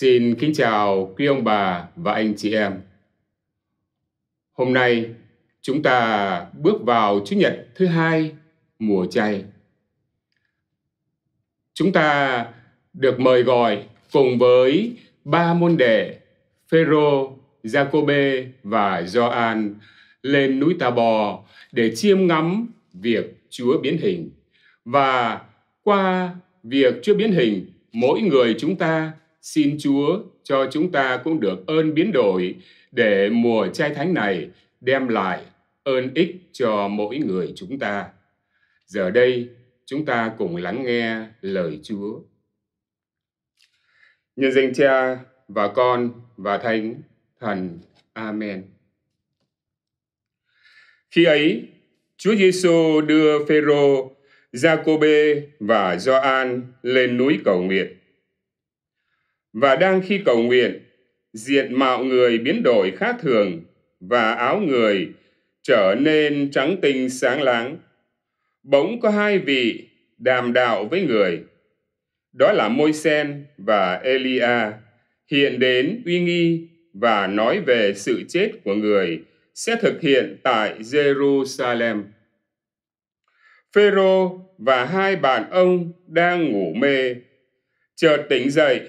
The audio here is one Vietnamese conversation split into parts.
Xin kính chào quý ông bà và anh chị em. Hôm nay chúng ta bước vào Chủ nhật thứ hai mùa chay. Chúng ta được mời gọi cùng với ba môn đệ Phêrô, Giacôbê và Gioan lên núi Ta Bò để chiêm ngắm việc Chúa biến hình và qua việc Chúa biến hình mỗi người chúng ta xin Chúa cho chúng ta cũng được ơn biến đổi để mùa trai thánh này đem lại ơn ích cho mỗi người chúng ta. Giờ đây, chúng ta cùng lắng nghe lời Chúa. Nhân danh Cha và Con và Thánh Thần. Amen. Khi ấy, Chúa Giêsu đưa Phêrô, Giacôbê và Gioan lên núi cầu nguyện và đang khi cầu nguyện diện mạo người biến đổi khác thường và áo người trở nên trắng tinh sáng láng bỗng có hai vị đàm đạo với người đó là môi sen và elia hiện đến uy nghi và nói về sự chết của người sẽ thực hiện tại jerusalem phêrô và hai bạn ông đang ngủ mê chợt tỉnh dậy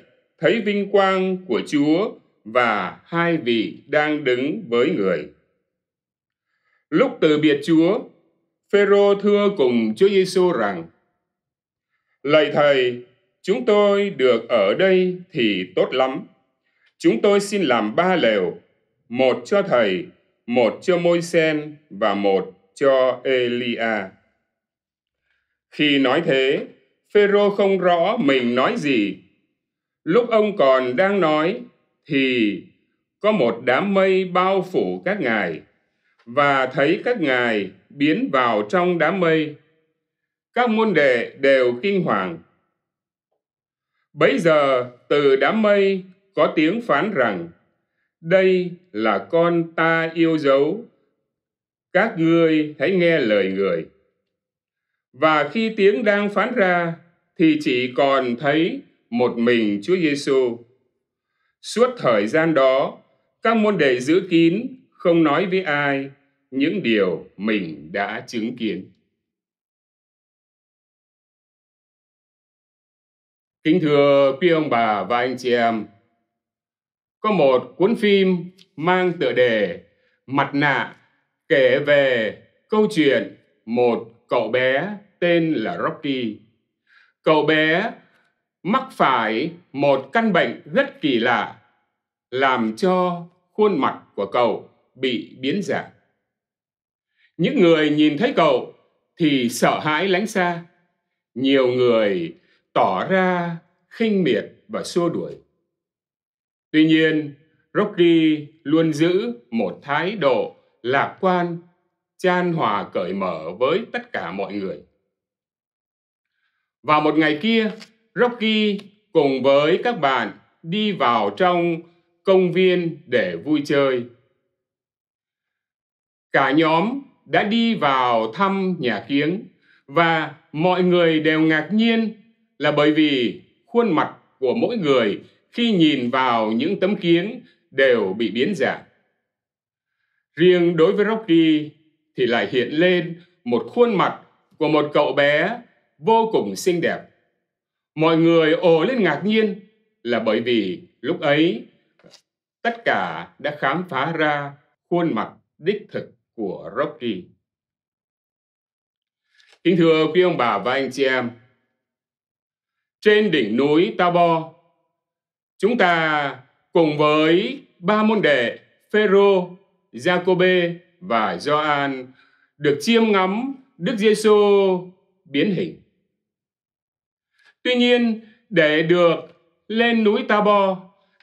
thấy vinh quang của Chúa và hai vị đang đứng với người. Lúc từ biệt Chúa, Phêrô thưa cùng Chúa Giêsu rằng: Lạy Thầy, chúng tôi được ở đây thì tốt lắm. Chúng tôi xin làm ba lều, một cho Thầy, một cho môi sen và một cho Elia. Khi nói thế, Phêrô không rõ mình nói gì Lúc ông còn đang nói thì có một đám mây bao phủ các ngài và thấy các ngài biến vào trong đám mây. Các môn đệ đều kinh hoàng. Bấy giờ từ đám mây có tiếng phán rằng đây là con ta yêu dấu các ngươi hãy nghe lời người và khi tiếng đang phán ra thì chỉ còn thấy một mình Chúa Giêsu. Suốt thời gian đó, các môn đệ giữ kín, không nói với ai những điều mình đã chứng kiến. Kính thưa quý ông bà và anh chị em, có một cuốn phim mang tựa đề Mặt nạ kể về câu chuyện một cậu bé tên là Rocky. Cậu bé mắc phải một căn bệnh rất kỳ lạ làm cho khuôn mặt của cậu bị biến dạng. Những người nhìn thấy cậu thì sợ hãi lánh xa. Nhiều người tỏ ra khinh miệt và xua đuổi. Tuy nhiên, Rocky luôn giữ một thái độ lạc quan, chan hòa cởi mở với tất cả mọi người. Vào một ngày kia, Rocky cùng với các bạn đi vào trong công viên để vui chơi. Cả nhóm đã đi vào thăm nhà kiến và mọi người đều ngạc nhiên là bởi vì khuôn mặt của mỗi người khi nhìn vào những tấm kiến đều bị biến dạng. Riêng đối với Rocky thì lại hiện lên một khuôn mặt của một cậu bé vô cùng xinh đẹp Mọi người ồ lên ngạc nhiên là bởi vì lúc ấy tất cả đã khám phá ra khuôn mặt đích thực của Rocky. Kính thưa quý ông bà và anh chị em, trên đỉnh núi Tabo, chúng ta cùng với ba môn đệ Phêrô, Giacôbê và Gioan được chiêm ngắm Đức Giêsu biến hình. Tuy nhiên, để được lên núi Tabor,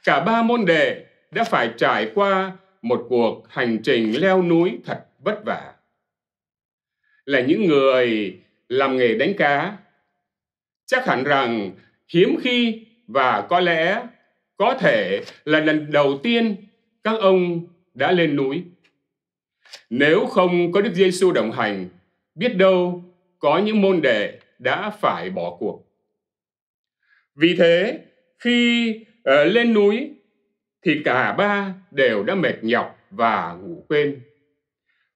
cả ba môn đệ đã phải trải qua một cuộc hành trình leo núi thật vất vả. Là những người làm nghề đánh cá, chắc hẳn rằng hiếm khi và có lẽ có thể là lần đầu tiên các ông đã lên núi. Nếu không có Đức Giêsu đồng hành, biết đâu có những môn đệ đã phải bỏ cuộc. Vì thế, khi uh, lên núi thì cả ba đều đã mệt nhọc và ngủ quên.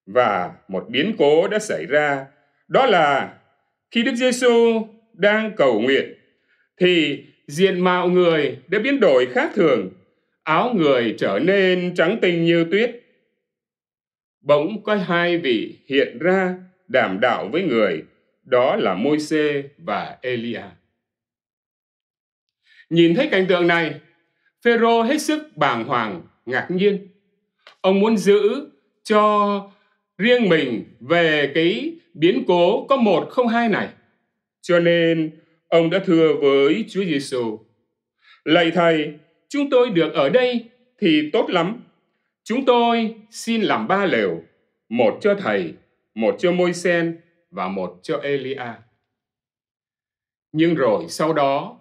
Và một biến cố đã xảy ra, đó là khi Đức Giêsu đang cầu nguyện thì diện mạo người đã biến đổi khác thường, áo người trở nên trắng tinh như tuyết. Bỗng có hai vị hiện ra đảm đạo với người, đó là Môi-se và Elia. Nhìn thấy cảnh tượng này, Phêrô hết sức bàng hoàng, ngạc nhiên. Ông muốn giữ cho riêng mình về cái biến cố có một không hai này. Cho nên ông đã thưa với Chúa Giêsu: "Lạy thầy, chúng tôi được ở đây thì tốt lắm. Chúng tôi xin làm ba lều, một cho thầy, một cho môi sen và một cho Elia. Nhưng rồi sau đó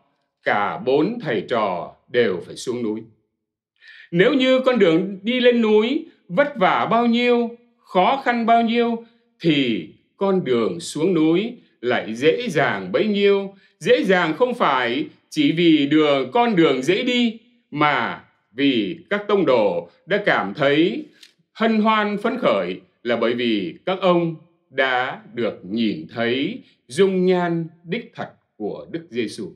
cả bốn thầy trò đều phải xuống núi. Nếu như con đường đi lên núi vất vả bao nhiêu, khó khăn bao nhiêu thì con đường xuống núi lại dễ dàng bấy nhiêu, dễ dàng không phải chỉ vì đường con đường dễ đi mà vì các tông đồ đã cảm thấy hân hoan phấn khởi là bởi vì các ông đã được nhìn thấy dung nhan đích thật của Đức Giêsu.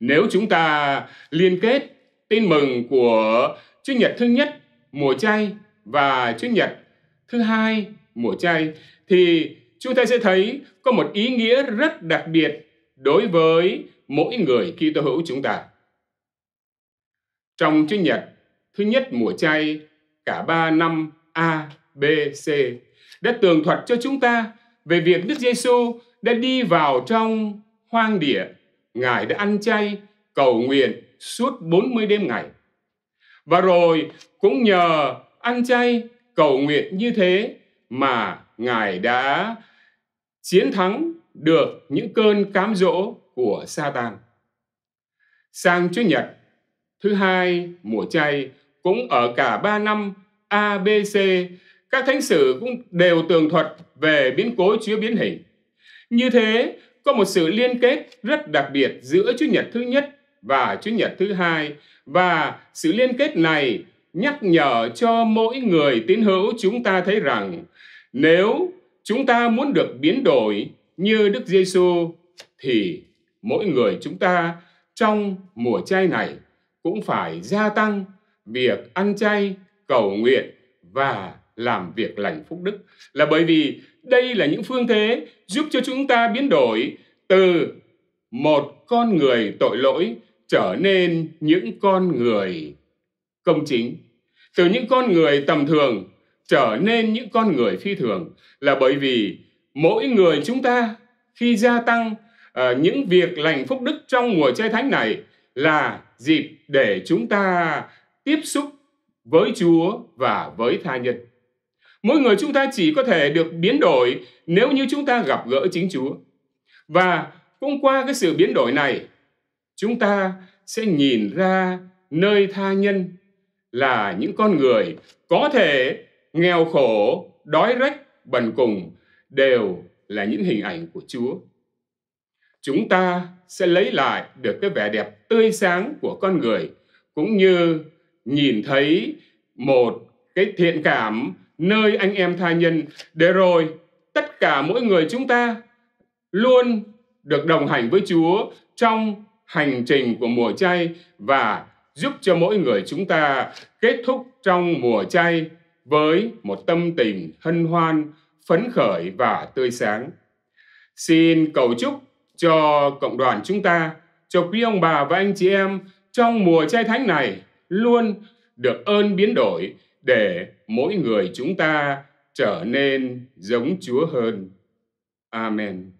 Nếu chúng ta liên kết tin mừng của Chúa Nhật thứ nhất mùa chay và Chúa Nhật thứ hai mùa chay thì chúng ta sẽ thấy có một ý nghĩa rất đặc biệt đối với mỗi người Kitô hữu chúng ta. Trong Chúa Nhật thứ nhất mùa chay cả ba năm A, B, C đã tường thuật cho chúng ta về việc Đức Giêsu đã đi vào trong hoang địa Ngài đã ăn chay, cầu nguyện suốt 40 đêm ngày. Và rồi cũng nhờ ăn chay, cầu nguyện như thế mà Ngài đã chiến thắng được những cơn cám dỗ của Satan. Sang Chúa Nhật, thứ hai mùa chay cũng ở cả ba năm A, B, C, các thánh sử cũng đều tường thuật về biến cố chứa biến hình. Như thế, có một sự liên kết rất đặc biệt giữa Chúa Nhật thứ nhất và Chúa Nhật thứ hai và sự liên kết này nhắc nhở cho mỗi người tín hữu chúng ta thấy rằng nếu chúng ta muốn được biến đổi như Đức Giêsu thì mỗi người chúng ta trong mùa chay này cũng phải gia tăng việc ăn chay, cầu nguyện và làm việc lành phúc đức là bởi vì đây là những phương thế giúp cho chúng ta biến đổi từ một con người tội lỗi trở nên những con người công chính. Từ những con người tầm thường trở nên những con người phi thường là bởi vì mỗi người chúng ta khi gia tăng uh, những việc lành phúc đức trong mùa chay thánh này là dịp để chúng ta tiếp xúc với Chúa và với tha nhân. Mỗi người chúng ta chỉ có thể được biến đổi nếu như chúng ta gặp gỡ chính Chúa. Và cũng qua cái sự biến đổi này, chúng ta sẽ nhìn ra nơi tha nhân là những con người có thể nghèo khổ, đói rách, bần cùng đều là những hình ảnh của Chúa. Chúng ta sẽ lấy lại được cái vẻ đẹp tươi sáng của con người cũng như nhìn thấy một cái thiện cảm nơi anh em tha nhân để rồi tất cả mỗi người chúng ta luôn được đồng hành với Chúa trong hành trình của mùa chay và giúp cho mỗi người chúng ta kết thúc trong mùa chay với một tâm tình hân hoan, phấn khởi và tươi sáng. Xin cầu chúc cho cộng đoàn chúng ta, cho quý ông bà và anh chị em trong mùa chay thánh này luôn được ơn biến đổi để mỗi người chúng ta trở nên giống Chúa hơn. Amen.